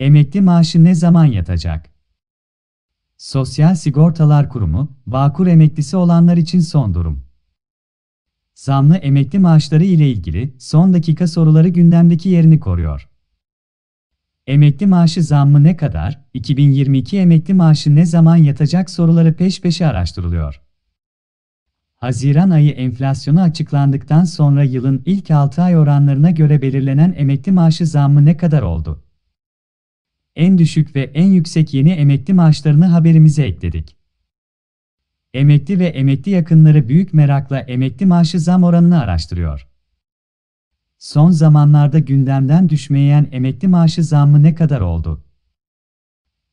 Emekli maaşı ne zaman yatacak? Sosyal Sigortalar Kurumu, vakur emeklisi olanlar için son durum. Zamlı emekli maaşları ile ilgili son dakika soruları gündemdeki yerini koruyor. Emekli maaşı zammı ne kadar, 2022 emekli maaşı ne zaman yatacak soruları peş peşe araştırılıyor. Haziran ayı enflasyonu açıklandıktan sonra yılın ilk 6 ay oranlarına göre belirlenen emekli maaşı zammı ne kadar oldu? en düşük ve en yüksek yeni emekli maaşlarını haberimize ekledik. Emekli ve emekli yakınları büyük merakla emekli maaşı zam oranını araştırıyor. Son zamanlarda gündemden düşmeyen emekli maaşı zammı ne kadar oldu?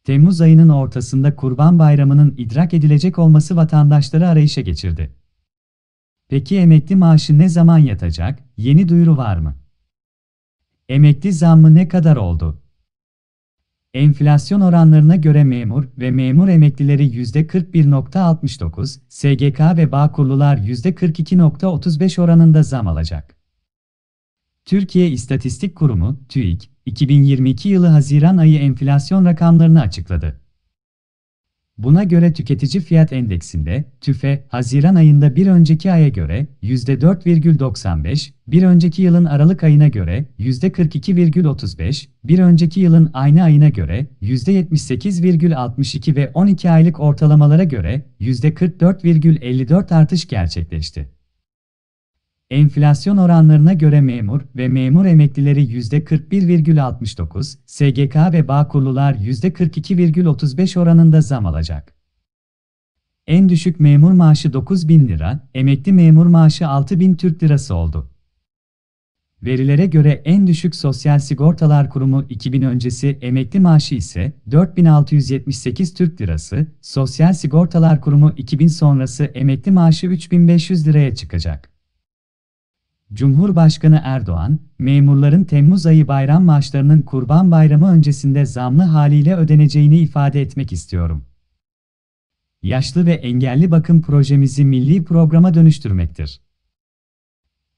Temmuz ayının ortasında Kurban Bayramı'nın idrak edilecek olması vatandaşları arayışa geçirdi. Peki emekli maaşı ne zaman yatacak? Yeni duyuru var mı? Emekli zammı ne kadar oldu? Enflasyon oranlarına göre memur ve memur emeklileri %41.69, SGK ve bağ Bağkurlular %42.35 oranında zam alacak. Türkiye İstatistik Kurumu, TÜİK, 2022 yılı Haziran ayı enflasyon rakamlarını açıkladı. Buna göre tüketici fiyat endeksinde TÜFE Haziran ayında bir önceki aya göre %4,95, bir önceki yılın Aralık ayına göre %42,35, bir önceki yılın aynı ayına göre %78,62 ve 12 aylık ortalamalara göre %44,54 artış gerçekleşti. Enflasyon oranlarına göre memur ve memur emeklileri %41,69, SGK ve Bağkurlular %42,35 oranında zam alacak. En düşük memur maaşı 9 bin lira, emekli memur maaşı 6 bin Türk lirası oldu. Verilere göre en düşük Sosyal Sigortalar Kurumu 2000 öncesi emekli maaşı ise 4678 Türk Lirası, Sosyal Sigortalar Kurumu 2000 sonrası emekli maaşı 3500 liraya çıkacak. Cumhurbaşkanı Erdoğan, memurların Temmuz ayı bayram maaşlarının Kurban Bayramı öncesinde zamlı haliyle ödeneceğini ifade etmek istiyorum. Yaşlı ve engelli bakım projemizi milli programa dönüştürmektir.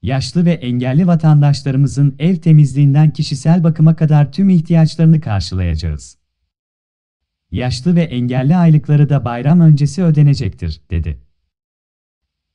Yaşlı ve engelli vatandaşlarımızın ev temizliğinden kişisel bakıma kadar tüm ihtiyaçlarını karşılayacağız. Yaşlı ve engelli aylıkları da bayram öncesi ödenecektir, dedi.